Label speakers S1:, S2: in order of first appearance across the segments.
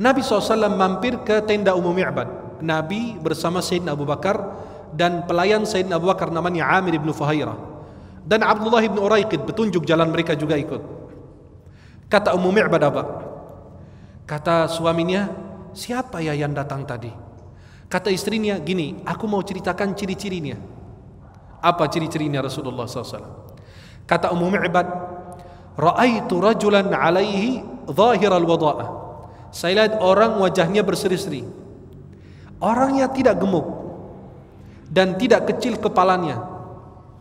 S1: Nabi SAW mampir ke tenda umum Mi'bad. Nabi bersama Sayyidina Abu Bakar dan pelayan Sayyidina Abu Bakar namanya Amir ibn Fuhairah. Dan Abdullah ibn Uraiqid petunjuk jalan mereka juga ikut. Kata Ummu Mi'bad apa? Kata suaminya, siapa ya yang datang tadi? Kata istrinya, gini, aku mau ceritakan ciri-cirinya. Apa ciri-cirinya Rasulullah SAW? Kata Ummu Mi'bad, Ra'aitu rajulan alaihi zahiral wada'ah saya lihat orang wajahnya berseri-seri. Orangnya tidak gemuk dan tidak kecil kepalanya.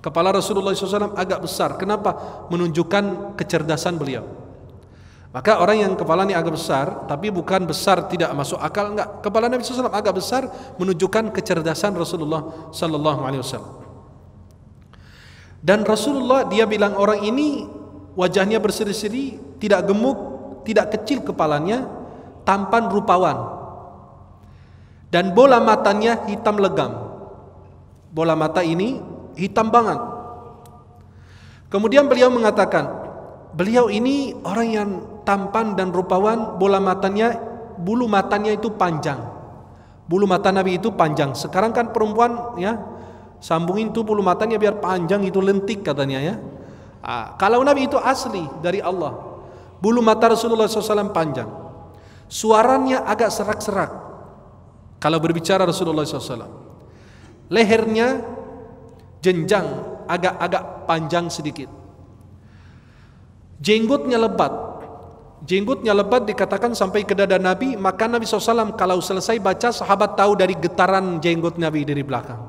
S1: Kepala Rasulullah SAW agak besar. Kenapa? Menunjukkan kecerdasan beliau. Maka orang yang kepalanya agak besar, tapi bukan besar tidak masuk akal, enggak. Kepala Nabi SAW agak besar menunjukkan kecerdasan Rasulullah Sallallahu Alaihi Wasallam. Dan Rasulullah dia bilang orang ini wajahnya berseri-seri, tidak gemuk, tidak kecil kepalanya, tampan rupawan, dan bola matanya hitam legam. Bola mata ini hitam banget. Kemudian beliau mengatakan, beliau ini orang yang tampan dan rupawan, bola matanya, bulu matanya itu panjang. Bulu mata Nabi itu panjang. Sekarang kan perempuan ya, sambungin tuh bulu matanya biar panjang itu lentik katanya ya. Ah, kalau Nabi itu asli dari Allah, bulu mata Rasulullah SAW panjang. Suaranya agak serak-serak. Kalau berbicara Rasulullah SAW. Lehernya jenjang agak-agak panjang sedikit. Jenggotnya lebat. Jenggotnya lebat dikatakan sampai ke dada Nabi. Maka Nabi SAW kalau selesai baca sahabat tahu dari getaran jenggot Nabi dari belakang.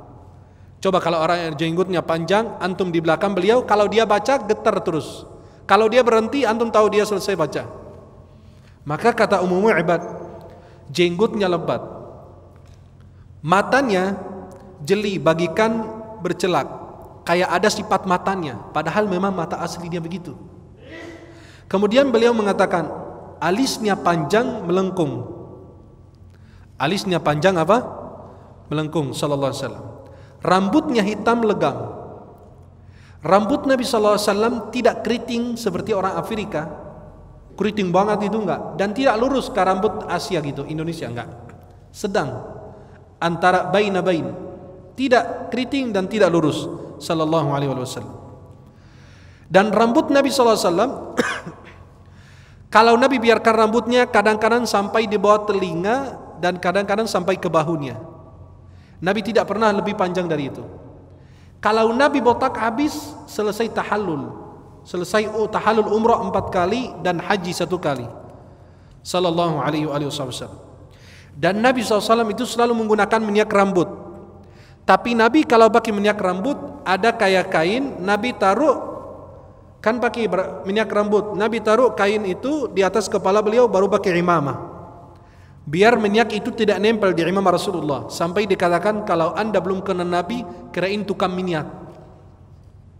S1: Coba kalau orang yang jenggotnya panjang, antum di belakang beliau, kalau dia baca getar terus. Kalau dia berhenti, antum tahu dia selesai baca. Maka kata umumnya ibad jenggotnya lebat. Matanya jeli bagikan bercelak, kayak ada sifat matanya, padahal memang mata aslinya begitu. Kemudian beliau mengatakan, alisnya panjang melengkung. Alisnya panjang apa? Melengkung sallallahu alaihi wasallam. Rambutnya hitam legam. Rambut Nabi sallallahu alaihi wasallam tidak keriting seperti orang Afrika, keriting banget itu enggak dan tidak lurus ke rambut Asia gitu Indonesia enggak sedang antara bain bain tidak keriting dan tidak lurus sallallahu alaihi wasallam dan rambut Nabi sallallahu alaihi wasallam kalau Nabi biarkan rambutnya kadang-kadang sampai di bawah telinga dan kadang-kadang sampai ke bahunya Nabi tidak pernah lebih panjang dari itu kalau Nabi botak habis selesai tahallul selesai oh, tahalul umrah empat kali dan haji satu kali sallallahu alaihi wasallam dan Nabi SAW itu selalu menggunakan minyak rambut tapi Nabi kalau pakai minyak rambut ada kayak kain Nabi taruh kan pakai minyak rambut Nabi taruh kain itu di atas kepala beliau baru pakai imamah biar minyak itu tidak nempel di imam Rasulullah sampai dikatakan kalau anda belum kenal Nabi kirain tukang minyak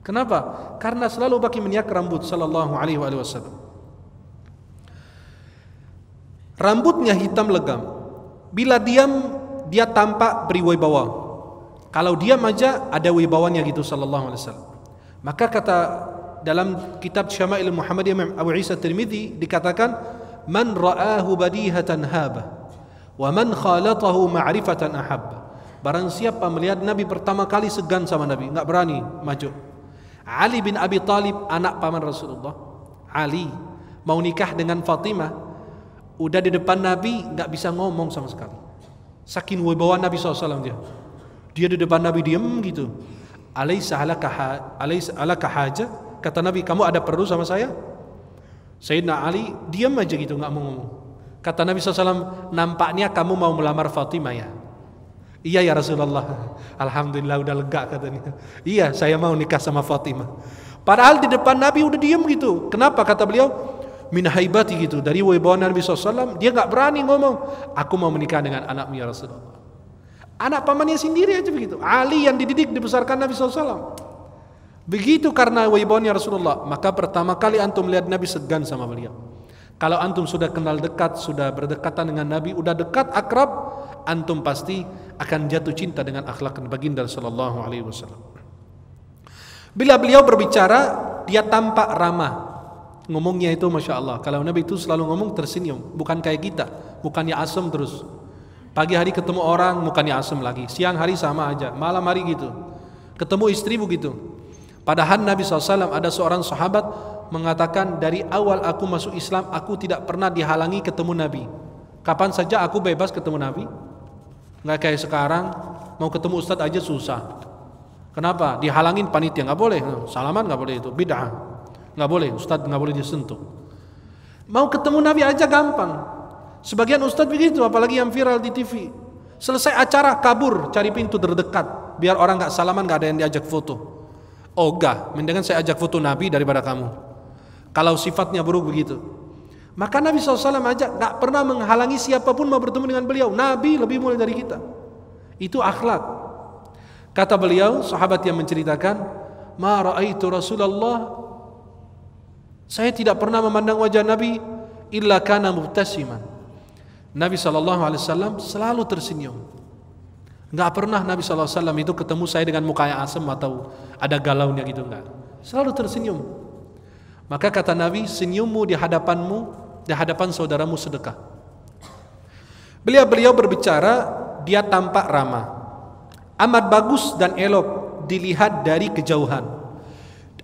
S1: Kenapa? Karena selalu bagi minyak rambut sallallahu alaihi wasallam. Rambutnya hitam legam. Bila diam dia tampak berwibawa. Kalau diam aja ada wibawanya gitu sallallahu alaihi wasallam. Maka kata dalam kitab Syama'il Muhammad Imam Abu Isa Tirmidzi dikatakan man ra'ahu badihatan haba wa man khalatahu ma'rifatan ahabba. Barang siapa melihat Nabi pertama kali segan sama Nabi, enggak berani maju. Ali bin Abi Talib anak paman Rasulullah Ali mau nikah dengan Fatimah udah di depan Nabi nggak bisa ngomong sama sekali sakin wibawa Nabi SAW dia dia di depan Nabi diem gitu Alaih alaka Kahaja. kata Nabi kamu ada perlu sama saya Sayyidina Ali diam aja gitu nggak mau ngomong kata Nabi SAW nampaknya kamu mau melamar Fatimah ya Iya ya Rasulullah. Alhamdulillah udah lega katanya. Iya, saya mau nikah sama Fatimah. Padahal di depan Nabi udah diem gitu. Kenapa kata beliau? Min haibati gitu. Dari wibawa Nabi SAW, dia nggak berani ngomong. Aku mau menikah dengan anakmu ya Rasulullah. Anak pamannya sendiri aja begitu. Ali yang dididik dibesarkan Nabi SAW. Begitu karena wibawanya Rasulullah. Maka pertama kali antum lihat Nabi segan sama beliau. Kalau antum sudah kenal dekat, sudah berdekatan dengan Nabi, udah dekat akrab, antum pasti akan jatuh cinta dengan akhlak baginda sallallahu alaihi wasallam. Bila beliau berbicara, dia tampak ramah. Ngomongnya itu masya Allah. Kalau Nabi itu selalu ngomong tersenyum, bukan kayak kita, bukannya asem terus. Pagi hari ketemu orang mukanya asem lagi, siang hari sama aja, malam hari gitu. Ketemu istri begitu. Padahal Nabi SAW ada seorang sahabat mengatakan dari awal aku masuk Islam aku tidak pernah dihalangi ketemu Nabi. Kapan saja aku bebas ketemu Nabi. Nggak kayak sekarang mau ketemu Ustadz aja susah. Kenapa? Dihalangin panitia nggak boleh. Salaman nggak boleh itu bid'ah. Nggak boleh. Ustadz nggak boleh disentuh. Mau ketemu Nabi aja gampang. Sebagian Ustadz begitu, apalagi yang viral di TV. Selesai acara kabur cari pintu terdekat biar orang nggak salaman nggak ada yang diajak foto. Oga, mendingan saya ajak foto Nabi daripada kamu. Kalau sifatnya buruk begitu. Maka Nabi SAW ajak tidak pernah menghalangi siapapun mau bertemu dengan beliau. Nabi lebih mulia dari kita. Itu akhlak. Kata beliau, sahabat yang menceritakan, "Ma raaitu Rasulullah." Saya tidak pernah memandang wajah Nabi illa kana mubtasiman. Nabi saw selalu tersenyum. Tidak pernah Nabi saw itu ketemu saya dengan muka yang asem atau ada galaunya gitu enggak. Selalu tersenyum. Maka kata Nabi, senyummu di hadapanmu, di hadapan saudaramu sedekah. Beliau-beliau berbicara, dia tampak ramah. Amat bagus dan elok dilihat dari kejauhan.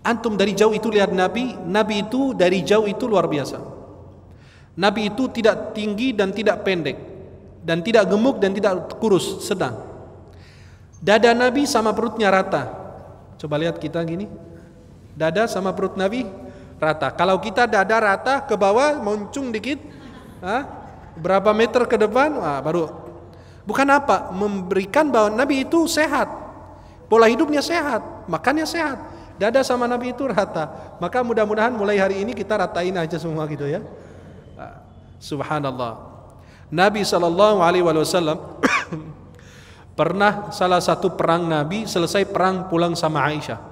S1: Antum dari jauh itu lihat Nabi, Nabi itu dari jauh itu luar biasa. Nabi itu tidak tinggi dan tidak pendek dan tidak gemuk dan tidak kurus, sedang. Dada Nabi sama perutnya rata. Coba lihat kita gini. Dada sama perut Nabi rata. Kalau kita dada rata ke bawah moncung dikit, ah, berapa meter ke depan, ah, baru bukan apa memberikan bahwa Nabi itu sehat, pola hidupnya sehat, makannya sehat, dada sama Nabi itu rata. Maka mudah-mudahan mulai hari ini kita ratain aja semua gitu ya. Ah, subhanallah. Nabi Shallallahu Alaihi Wasallam pernah salah satu perang Nabi selesai perang pulang sama Aisyah.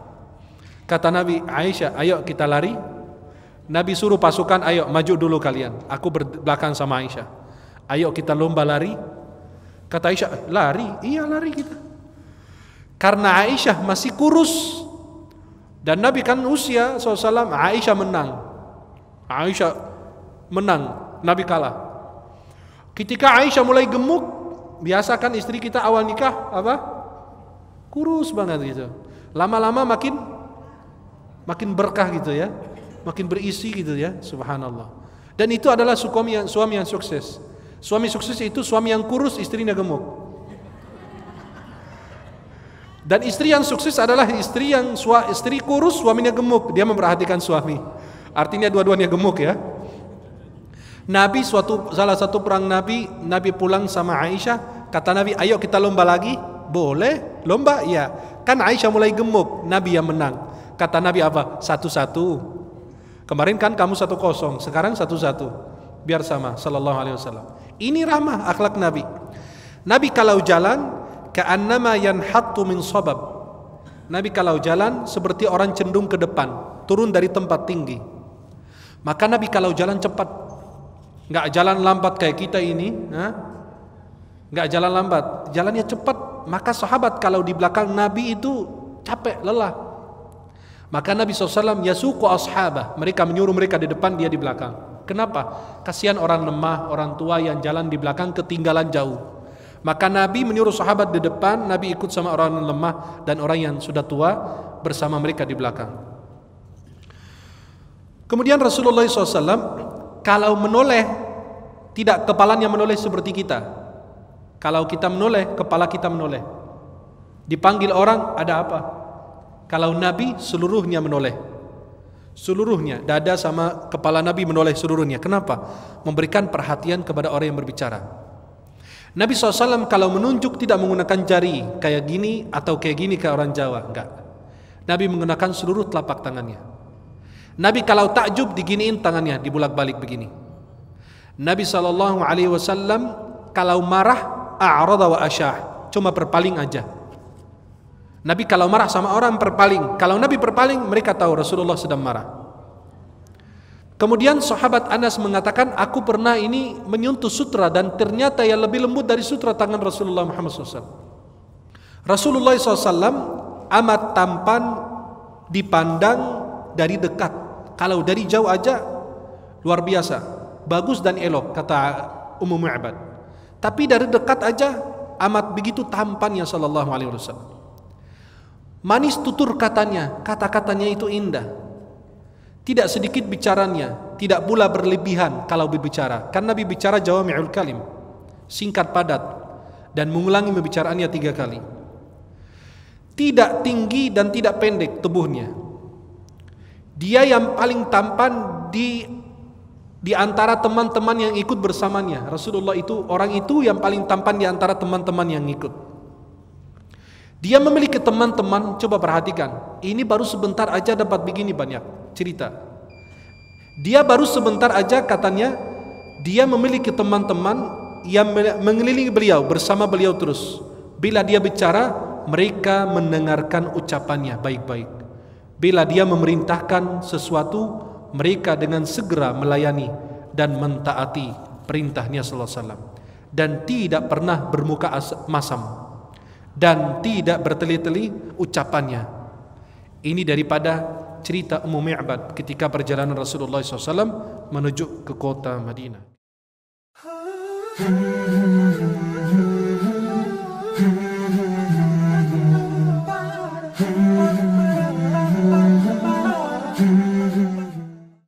S1: Kata Nabi Aisyah, ayo kita lari Nabi suruh pasukan, ayo maju dulu kalian. Aku berbelakang sama Aisyah. Ayo kita lomba lari. Kata Aisyah, lari? Iya lari kita. Karena Aisyah masih kurus. Dan Nabi kan usia SAW, Aisyah menang. Aisyah menang, Nabi kalah. Ketika Aisyah mulai gemuk, biasa kan istri kita awal nikah apa? Kurus banget gitu. Lama-lama makin makin berkah gitu ya makin berisi gitu ya, subhanallah. Dan itu adalah suami yang suami yang sukses. Suami sukses itu suami yang kurus, istrinya gemuk. Dan istri yang sukses adalah istri yang sua, istri kurus, suaminya gemuk. Dia memperhatikan suami. Artinya dua-duanya gemuk ya. Nabi suatu salah satu perang Nabi, Nabi pulang sama Aisyah, kata Nabi, "Ayo kita lomba lagi." "Boleh, lomba?" ya Kan Aisyah mulai gemuk, Nabi yang menang. Kata Nabi apa? Satu-satu. Kemarin kan kamu satu kosong, sekarang satu satu. Biar sama, Sallallahu Alaihi Wasallam. Ini ramah akhlak Nabi. Nabi kalau jalan, yang hatu min sobab. Nabi kalau jalan seperti orang cenderung ke depan, turun dari tempat tinggi. Maka Nabi kalau jalan cepat, nggak jalan lambat kayak kita ini, enggak nggak jalan lambat, jalannya cepat. Maka sahabat kalau di belakang Nabi itu capek, lelah. Maka Nabi SAW yasuku ashaba Mereka menyuruh mereka di depan, dia di belakang. Kenapa? Kasihan orang lemah, orang tua yang jalan di belakang ketinggalan jauh. Maka Nabi menyuruh sahabat di depan, Nabi ikut sama orang lemah dan orang yang sudah tua bersama mereka di belakang. Kemudian Rasulullah SAW kalau menoleh tidak kepalanya menoleh seperti kita. Kalau kita menoleh, kepala kita menoleh. Dipanggil orang, ada apa? Kalau Nabi seluruhnya menoleh. Seluruhnya, dada sama kepala Nabi menoleh seluruhnya. Kenapa? Memberikan perhatian kepada orang yang berbicara. Nabi SAW kalau menunjuk tidak menggunakan jari kayak gini atau kayak gini ke orang Jawa, enggak. Nabi menggunakan seluruh telapak tangannya. Nabi kalau takjub diginiin tangannya, dibulak-balik begini. Nabi SAW kalau marah A'radha wa asyah, cuma berpaling aja. Nabi kalau marah sama orang perpaling. Kalau Nabi perpaling, mereka tahu Rasulullah sedang marah. Kemudian sahabat Anas mengatakan, aku pernah ini menyentuh sutra dan ternyata yang lebih lembut dari sutra tangan Rasulullah Muhammad SAW. Rasulullah SAW amat tampan dipandang dari dekat. Kalau dari jauh aja luar biasa, bagus dan elok kata Ummu Mu'abad. Tapi dari dekat aja amat begitu tampannya Sallallahu Alaihi Wasallam. Manis tutur katanya, kata-katanya itu indah. Tidak sedikit bicaranya, tidak pula berlebihan kalau berbicara. Karena Nabi bicara jawami'ul kalim, singkat padat, dan mengulangi pembicaraannya tiga kali. Tidak tinggi dan tidak pendek tubuhnya. Dia yang paling tampan di di antara teman-teman yang ikut bersamanya. Rasulullah itu orang itu yang paling tampan di antara teman-teman yang ikut. Dia memiliki teman-teman, coba perhatikan. Ini baru sebentar aja dapat begini banyak cerita. Dia baru sebentar aja katanya dia memiliki teman-teman yang mengelilingi beliau, bersama beliau terus. Bila dia bicara, mereka mendengarkan ucapannya baik-baik. Bila dia memerintahkan sesuatu, mereka dengan segera melayani dan mentaati perintahnya sallallahu alaihi wasallam dan tidak pernah bermuka masam dan tidak berteli-teli ucapannya. Ini daripada cerita Ummu Mi'bad ketika perjalanan Rasulullah SAW menuju ke kota Madinah. Hmm.